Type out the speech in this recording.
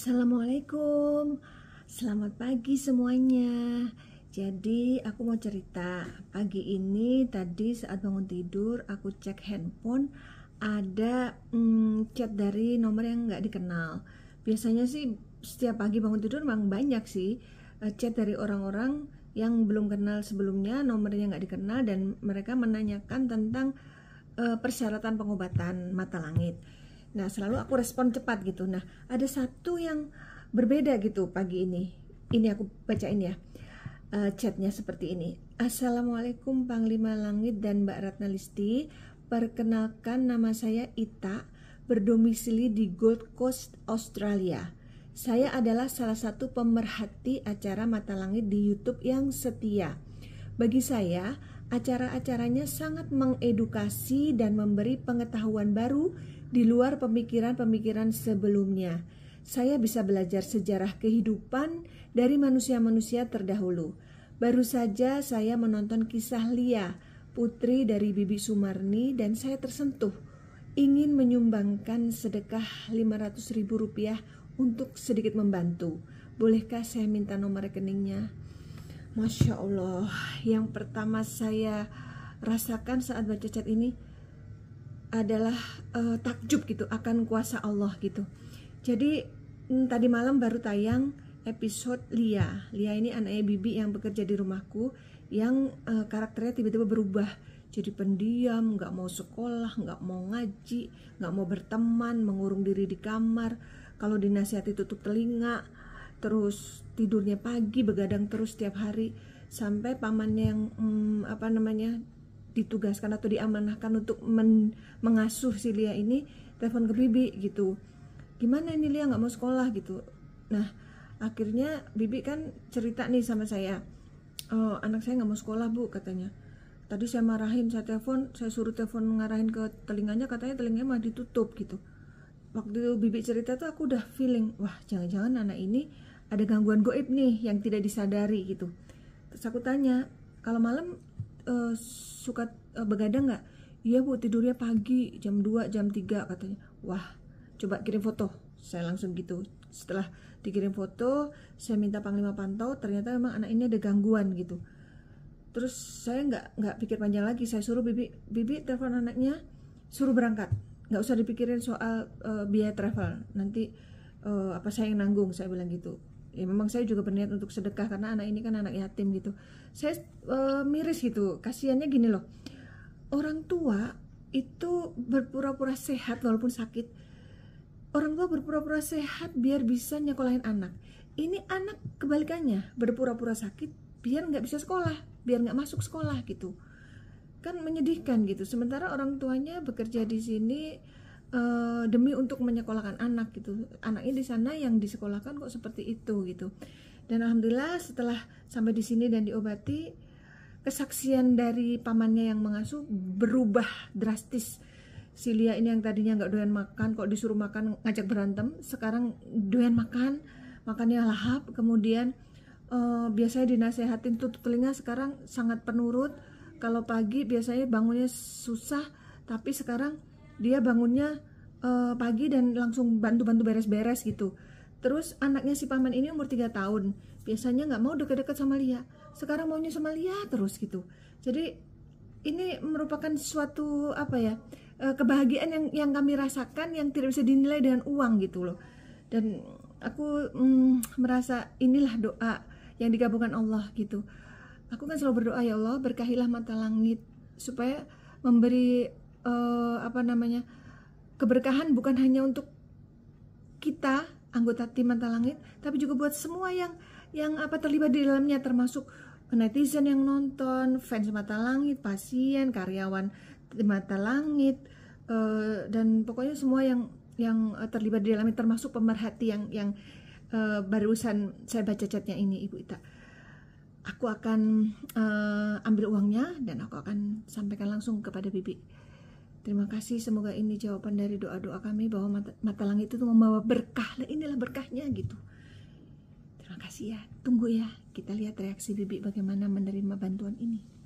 Assalamualaikum Selamat pagi semuanya Jadi aku mau cerita Pagi ini tadi saat bangun tidur Aku cek handphone Ada hmm, chat dari nomor yang gak dikenal Biasanya sih setiap pagi bangun tidur memang banyak sih e, Chat dari orang-orang yang belum kenal sebelumnya Nomornya gak dikenal Dan mereka menanyakan tentang uh, persyaratan pengobatan mata langit Nah, selalu aku respon cepat gitu. Nah, ada satu yang berbeda gitu pagi ini. Ini aku bacain ya. Uh, chatnya seperti ini. Assalamualaikum Panglima Langit dan Mbak Ratna Listi. Perkenalkan nama saya Ita, berdomisili di Gold Coast, Australia. Saya adalah salah satu pemerhati acara Mata Langit di YouTube yang setia. Bagi saya, acara-acaranya sangat mengedukasi dan memberi pengetahuan baru di luar pemikiran-pemikiran sebelumnya. Saya bisa belajar sejarah kehidupan dari manusia-manusia terdahulu. Baru saja saya menonton kisah Lia, putri dari Bibi Sumarni dan saya tersentuh ingin menyumbangkan sedekah 500 ribu rupiah untuk sedikit membantu. Bolehkah saya minta nomor rekeningnya? Masya Allah, yang pertama saya rasakan saat baca chat ini adalah uh, takjub gitu akan kuasa Allah gitu. Jadi hmm, tadi malam baru tayang episode Lia. Lia ini anaknya Bibi yang bekerja di rumahku yang uh, karakternya tiba-tiba berubah jadi pendiam, gak mau sekolah, gak mau ngaji, Gak mau berteman, mengurung diri di kamar. Kalau dinasihati tutup telinga, terus tidurnya pagi begadang terus setiap hari sampai pamannya yang hmm, apa namanya ditugaskan atau diamanahkan untuk men mengasuh si Lia ini telepon ke Bibi gitu gimana ini Lia nggak mau sekolah gitu nah akhirnya Bibi kan cerita nih sama saya oh, anak saya nggak mau sekolah bu katanya tadi saya marahin saya telepon saya suruh telepon ngarahin ke telinganya katanya telinganya mah ditutup gitu waktu Bibi cerita tuh aku udah feeling wah jangan-jangan anak ini ada gangguan goib nih yang tidak disadari gitu terus aku tanya kalau malam uh, suka uh, begadang nggak iya bu tidurnya pagi jam 2 jam 3 katanya wah coba kirim foto saya langsung gitu setelah dikirim foto saya minta panglima pantau ternyata memang anak ini ada gangguan gitu terus saya nggak nggak pikir panjang lagi saya suruh bibi bibi telepon anaknya suruh berangkat nggak usah dipikirin soal uh, biaya travel nanti uh, apa saya yang nanggung saya bilang gitu ya memang saya juga berniat untuk sedekah karena anak ini kan anak yatim gitu saya e, miris gitu kasihannya gini loh orang tua itu berpura-pura sehat walaupun sakit orang tua berpura-pura sehat biar bisa nyekolahin anak ini anak kebalikannya berpura-pura sakit biar nggak bisa sekolah biar nggak masuk sekolah gitu kan menyedihkan gitu sementara orang tuanya bekerja di sini uh, demi untuk menyekolahkan anak gitu anaknya di sana yang disekolahkan kok seperti itu gitu dan alhamdulillah setelah sampai di sini dan diobati kesaksian dari pamannya yang mengasuh berubah drastis Silia ini yang tadinya nggak doyan makan kok disuruh makan ngajak berantem sekarang doyan makan makannya lahap kemudian uh, biasanya dinasehatin tutup telinga sekarang sangat penurut kalau pagi biasanya bangunnya susah tapi sekarang dia bangunnya uh, pagi dan langsung bantu-bantu beres-beres gitu terus anaknya si paman ini umur 3 tahun biasanya nggak mau deket-deket sama Lia sekarang maunya sama Lia terus gitu jadi ini merupakan suatu apa ya eh, kebahagiaan yang yang kami rasakan yang tidak bisa dinilai dengan uang gitu loh dan aku mm, merasa inilah doa yang digabungkan Allah gitu aku kan selalu berdoa ya Allah berkahilah mata langit supaya memberi uh, apa namanya keberkahan bukan hanya untuk kita anggota tim mata langit tapi juga buat semua yang yang apa terlibat di dalamnya termasuk netizen yang nonton fans mata langit pasien karyawan tim mata langit uh, dan pokoknya semua yang yang eh, terlibat di dalamnya termasuk pemerhati yang yang uh, barusan saya baca catnya ini Ibu Ita. Aku akan uh, ambil uangnya dan aku akan sampaikan langsung kepada Bibi. Terima kasih, semoga ini jawaban dari doa-doa kami bahwa mata, mata langit itu membawa berkah. Nah, inilah berkahnya gitu. Terima kasih ya. Tunggu ya. Kita lihat reaksi Bibi bagaimana menerima bantuan ini.